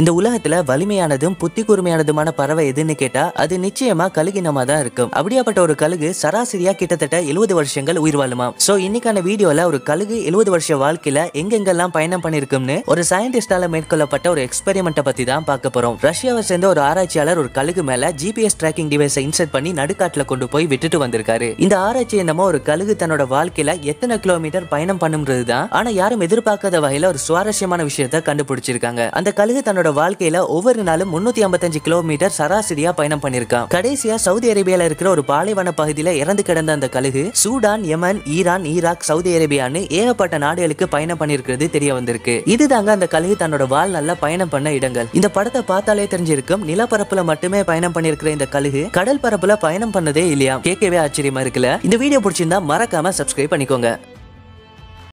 இந்த உலகத்துல வலிமையானதும் புத்தி கூர்மையானதுமான பறவை எதுன்னு கேட்டா அது நிச்சயமா கழுகினமா தான் இருக்கும் அப்படியாப்பட்ட ஒரு கழுகு சராசரியா கிட்டத்தட்ட எழுபது வருஷங்கள் உயிர் வாழுமா சோ இன்னைக்கான வீடியோல ஒரு கழுகு எழுபது வருஷ வாழ்க்கையில எங்கெங்கெல்லாம் பயணம் பண்ணிருக்கும்னு ஒரு சயின்டிஸ்டால மேற்கொள்ளப்பட்ட ஒரு எக்ஸ்பெரிமெண்ட் பத்தி தான் பார்க்க போறோம் ரஷ்யாவை சேர்ந்த ஒரு ஆராய்ச்சியாளர் ஒரு கழுகு மேல ஜிபிஎஸ் ட்ராக்கிங் டிவைஸை இன்செர்ட் பண்ணி நடுக்காட்டுல கொண்டு போய் விட்டுட்டு வந்திருக்காரு இந்த ஆராய்ச்சி என்னமோ ஒரு கழுகு தன்னோட வாழ்க்கையில எத்தனை கிலோமீட்டர் பயணம் பண்ணும்ன்றது தான் ஆனா யாரும் எதிர்பார்க்காத வகையில ஒரு சுவாரஸ்யமான விஷயத்த கண்டுபிடிச்சிருக்காங்க அந்த கழுகு தன்னோட தன்னோட வாழ்க்கையில ஒவ்வொரு நாளும் முன்னூத்தி ஐம்பத்தஞ்சு கிலோமீட்டர் சராசரியா பயணம் பண்ணிருக்கான் கடைசியா சவுதி அரேபியால இருக்கிற ஒரு பாலைவன பகுதியில இறந்து கிடந்த அந்த கழுகு Sudan Yemen Iran Iraq Saudi அரேபியான்னு ஏகப்பட்ட நாடுகளுக்கு பயணம் பண்ணிருக்கிறது தெரிய வந்திருக்கு இதுதாங்க அந்த கழுகு தன்னோட வாழ் நல்லா பயணம் பண்ண இடங்கள் இந்த படத்தை பார்த்தாலே தெரிஞ்சிருக்கும் நிலப்பரப்புல மட்டுமே பயணம் பண்ணிருக்கிற இந்த கழுகு கடல் பரப்புல பயணம் பண்ணதே இல்லையா கேட்கவே ஆச்சரியமா இருக்குல்ல இந்த வீடியோ பிடிச்சிருந்தா மறக்காம சப்ஸ்கிரைப் பண்ணிக்கோங்க